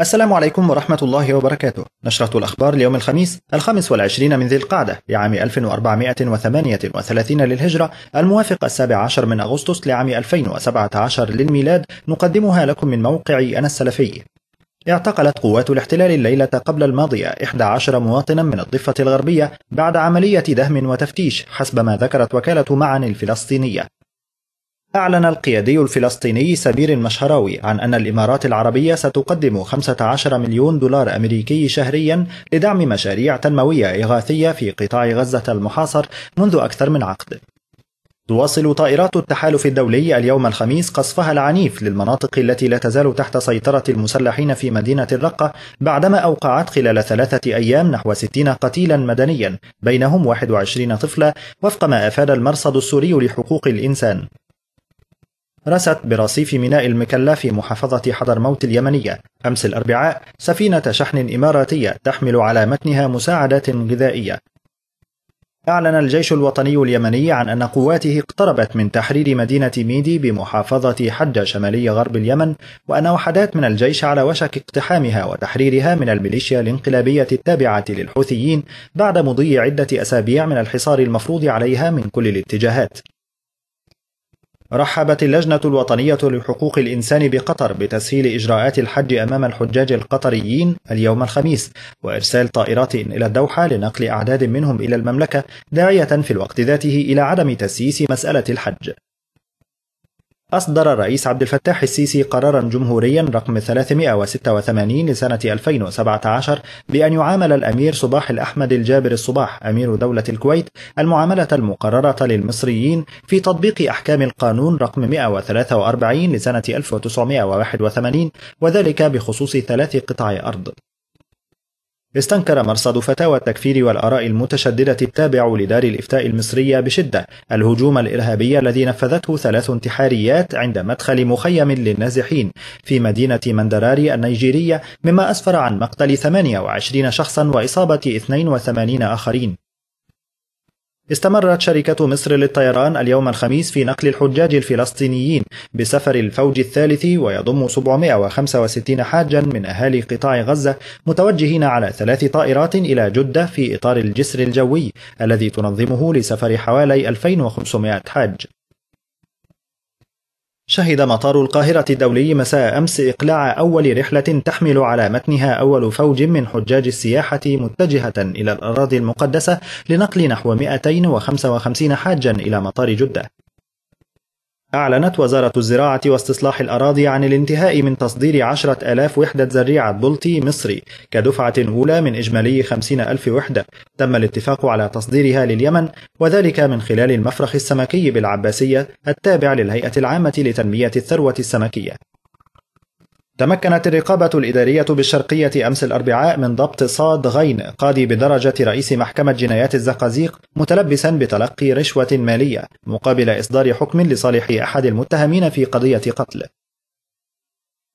السلام عليكم ورحمة الله وبركاته نشرة الأخبار اليوم الخميس الخامس والعشرين من ذي القعدة لعام 1438 للهجرة الموافق السابع عشر من أغسطس لعام 2017 للميلاد نقدمها لكم من موقعي أنا السلفي اعتقلت قوات الاحتلال الليلة قبل الماضية 11 مواطنا من الضفة الغربية بعد عملية دهم وتفتيش حسب ما ذكرت وكالة معن الفلسطينية أعلن القيادي الفلسطيني سبير المشهراوي عن أن الإمارات العربية ستقدم 15 مليون دولار أمريكي شهريا لدعم مشاريع تنموية إغاثية في قطاع غزة المحاصر منذ أكثر من عقد. تواصل طائرات التحالف الدولي اليوم الخميس قصفها العنيف للمناطق التي لا تزال تحت سيطرة المسلحين في مدينة الرقة بعدما أوقعت خلال ثلاثة أيام نحو 60 قتيلا مدنيا بينهم 21 طفلة وفق ما أفاد المرصد السوري لحقوق الإنسان رست برصيف ميناء المكلا في محافظة حضرموت اليمنية أمس الأربعاء سفينة شحن إماراتية تحمل على متنها مساعدات غذائية. أعلن الجيش الوطني اليمني عن أن قواته اقتربت من تحرير مدينة ميدي بمحافظة حجة شمالي غرب اليمن وأن وحدات من الجيش على وشك اقتحامها وتحريرها من الميليشيا الانقلابية التابعة للحوثيين بعد مضي عدة أسابيع من الحصار المفروض عليها من كل الاتجاهات. رحبت اللجنة الوطنية لحقوق الإنسان بقطر بتسهيل إجراءات الحج أمام الحجاج القطريين اليوم الخميس وإرسال طائرات إلى الدوحة لنقل أعداد منهم إلى المملكة داعية في الوقت ذاته إلى عدم تسييس مسألة الحج أصدر الرئيس عبد الفتاح السيسي قرارا جمهوريا رقم 386 لسنة 2017 بأن يعامل الأمير صباح الأحمد الجابر الصباح أمير دولة الكويت المعاملة المقررة للمصريين في تطبيق أحكام القانون رقم 143 لسنة 1981 وذلك بخصوص ثلاث قطع أرض استنكر مرصد فتاوى التكفير والآراء المتشددة التابع لدار الإفتاء المصرية بشدة الهجوم الإرهابي الذي نفذته ثلاث انتحاريات عند مدخل مخيم للنازحين في مدينة مندراري النيجيرية مما أسفر عن مقتل 28 شخصا وإصابة 82 آخرين استمرت شركة مصر للطيران اليوم الخميس في نقل الحجاج الفلسطينيين بسفر الفوج الثالث ويضم 765 حاجا من أهالي قطاع غزة متوجهين على ثلاث طائرات إلى جدة في إطار الجسر الجوي الذي تنظمه لسفر حوالي 2500 حاج شهد مطار القاهرة الدولي مساء أمس إقلاع أول رحلة تحمل على متنها أول فوج من حجاج السياحة متجهة إلى الأراضي المقدسة لنقل نحو 255 حاجا إلى مطار جدة أعلنت وزارة الزراعة واستصلاح الأراضي عن الانتهاء من تصدير عشرة ألاف وحدة زريعة بلطي مصري كدفعة أولى من إجمالي خمسين ألف وحدة تم الاتفاق على تصديرها لليمن وذلك من خلال المفرخ السمكي بالعباسية التابع للهيئة العامة لتنمية الثروة السمكية تمكنت الرقابة الإدارية بالشرقية أمس الأربعاء من ضبط صاد غين قاضي بدرجة رئيس محكمة جنايات الزقازيق متلبسا بتلقي رشوة مالية مقابل إصدار حكم لصالح أحد المتهمين في قضية قتل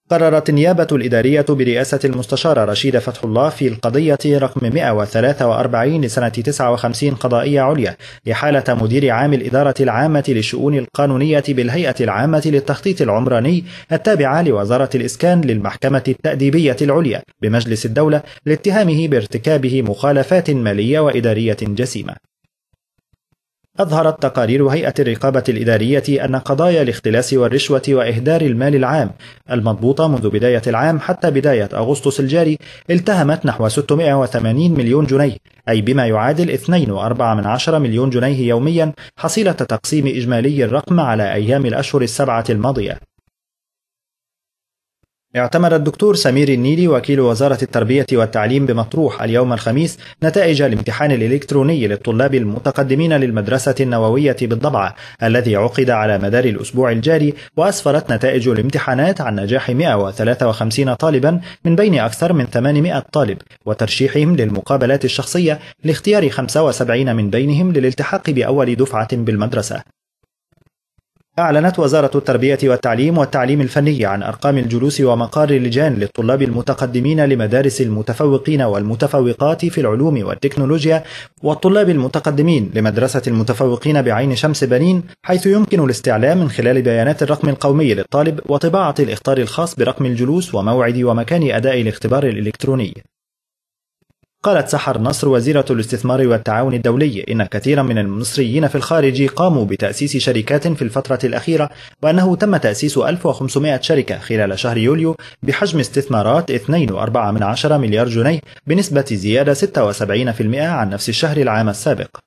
قررت النيابة الإدارية برئاسة المستشار رشيد فتح الله في القضية رقم 143 لسنة 59 قضائية عليا إحالة مدير عام الإدارة العامة للشؤون القانونية بالهيئة العامة للتخطيط العمراني التابعة لوزارة الإسكان للمحكمة التأديبية العليا بمجلس الدولة لاتهامه بارتكابه مخالفات مالية وإدارية جسيمة أظهرت تقارير هيئة الرقابة الإدارية أن قضايا الاختلاس والرشوة وإهدار المال العام المضبوطة منذ بداية العام حتى بداية أغسطس الجاري التهمت نحو 680 مليون جنيه أي بما يعادل 2.4 مليون جنيه يوميا حصيلة تقسيم إجمالي الرقم على أيام الأشهر السبعة الماضية اعتمد الدكتور سمير النيلي وكيل وزارة التربية والتعليم بمطروح اليوم الخميس نتائج الامتحان الإلكتروني للطلاب المتقدمين للمدرسة النووية بالضبعة الذي عقد على مدار الأسبوع الجاري وأسفرت نتائج الامتحانات عن نجاح 153 طالبا من بين أكثر من 800 طالب وترشيحهم للمقابلات الشخصية لاختيار 75 من بينهم للالتحاق بأول دفعة بالمدرسة أعلنت وزارة التربية والتعليم والتعليم الفني عن أرقام الجلوس ومقار اللجان للطلاب المتقدمين لمدارس المتفوقين والمتفوقات في العلوم والتكنولوجيا والطلاب المتقدمين لمدرسة المتفوقين بعين شمس بنين حيث يمكن الاستعلام من خلال بيانات الرقم القومي للطالب وطباعة الإختار الخاص برقم الجلوس وموعد ومكان أداء الاختبار الإلكتروني. قالت سحر نصر وزيرة الاستثمار والتعاون الدولي إن كثيرا من المصريين في الخارج قاموا بتأسيس شركات في الفترة الأخيرة وأنه تم تأسيس 1500 شركة خلال شهر يوليو بحجم استثمارات 2.4 مليار جنيه بنسبة زيادة 76% عن نفس الشهر العام السابق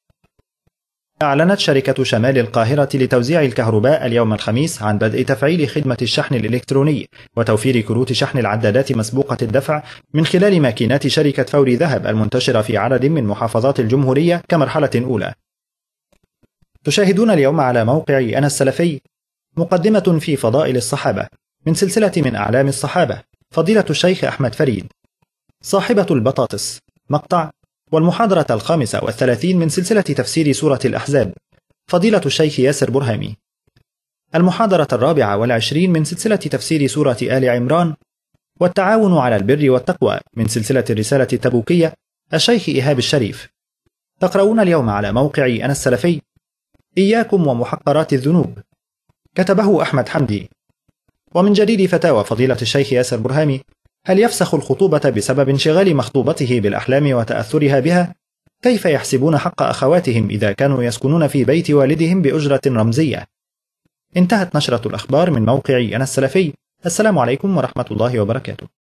أعلنت شركة شمال القاهرة لتوزيع الكهرباء اليوم الخميس عن بدء تفعيل خدمة الشحن الإلكتروني وتوفير كروت شحن العدادات مسبوقة الدفع من خلال ماكينات شركة فوري ذهب المنتشرة في عدد من محافظات الجمهورية كمرحلة أولى. تشاهدون اليوم على موقع أنا السلفي مقدمة في فضائل الصحابة من سلسلة من أعلام الصحابة فضيلة الشيخ أحمد فريد صاحبة البطاطس مقطع والمحاضرة الخامسة والثلاثين من سلسلة تفسير سورة الأحزاب فضيلة الشيخ ياسر برهامي المحاضرة الرابعة والعشرين من سلسلة تفسير سورة آل عمران والتعاون على البر والتقوى من سلسلة الرسالة التبوكية الشيخ إيهاب الشريف تقرؤون اليوم على موقعي أنا السلفي إياكم ومحقرات الذنوب كتبه أحمد حمدي ومن جديد فتاوى فضيلة الشيخ ياسر برهامي هل يفسخ الخطوبة بسبب انشغال مخطوبته بالأحلام وتأثرها بها؟ كيف يحسبون حق أخواتهم إذا كانوا يسكنون في بيت والدهم بأجرة رمزية؟ انتهت نشرة الأخبار من موقع أنا السلفي السلام عليكم ورحمة الله وبركاته